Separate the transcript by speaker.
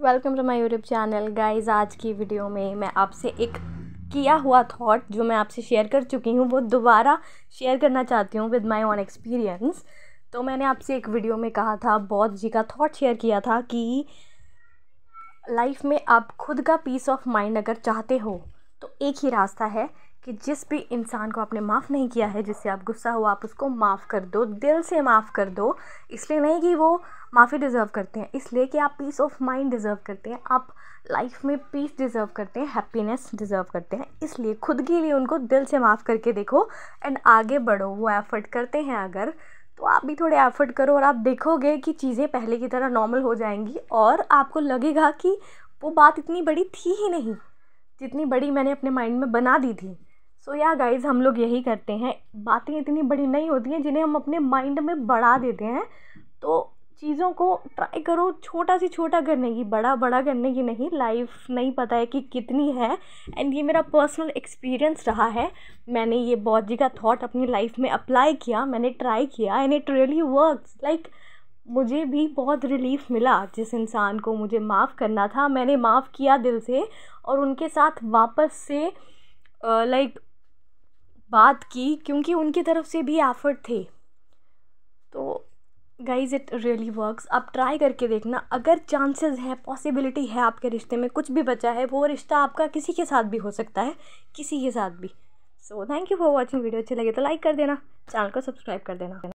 Speaker 1: welcome to my YouTube channel guys आज की video में मैं आपसे एक किया हुआ थॉट जो मैं आपसे शेयर कर चुकी हूँ वो दोबारा शेयर करना चाहती हूँ विद माय ओन एक्सपीरियंस तो मैंने आपसे एक वीडियो में कहा था बौद्ध जी का थॉट शेयर किया था कि लाइफ में आप खुद का पीस ऑफ माइंड अगर चाहते हो तो एक ही रास्ता है कि जिस भी इंसान को आपने माफ़ नहीं किया है जिससे आप गुस्सा हो आप उसको माफ़ कर दो दिल से माफ़ कर दो इसलिए नहीं कि वो माफ़ी डिज़र्व करते हैं इसलिए कि आप पीस ऑफ माइंड डिज़र्व करते हैं आप लाइफ में पीस डिज़र्व करते हैं हैप्पीनेस डिज़र्व करते हैं इसलिए खुद के लिए उनको दिल से माफ़ करके देखो एंड आगे बढ़ो वो एफ़र्ट करते हैं अगर तो आप भी थोड़े एफ़र्ट करो और आप देखोगे कि चीज़ें पहले की तरह नॉर्मल हो जाएंगी और आपको लगेगा कि वो बात इतनी बड़ी थी ही नहीं जितनी बड़ी मैंने अपने माइंड में बना दी थी सो या गाइज़ हम लोग यही करते हैं बातें इतनी बड़ी नहीं होती हैं जिन्हें हम अपने माइंड में बढ़ा देते हैं तो चीज़ों को ट्राई करो छोटा से छोटा करने की बड़ा बड़ा करने की नहीं लाइफ नहीं पता है कि कितनी है एंड ये मेरा पर्सनल एक्सपीरियंस रहा है मैंने ये बहुत जी का थाट अपनी लाइफ में अप्लाई किया मैंने ट्राई किया and it really work like मुझे भी बहुत रिलीफ मिला जिस इंसान को मुझे माफ़ करना था मैंने माफ़ किया दिल से और उनके साथ वापस से लाइक uh, like, बात की क्योंकि उनकी तरफ से भी एफ़र्ट थे तो गाइज इट रियली वर्क्स आप ट्राई करके देखना अगर चांसेस हैं पॉसिबिलिटी है आपके रिश्ते में कुछ भी बचा है वो रिश्ता आपका किसी के साथ भी हो सकता है किसी के साथ भी so thank you for watching video अच्छी लगे तो लाइक कर देना चैनल को सब्सक्राइब कर देना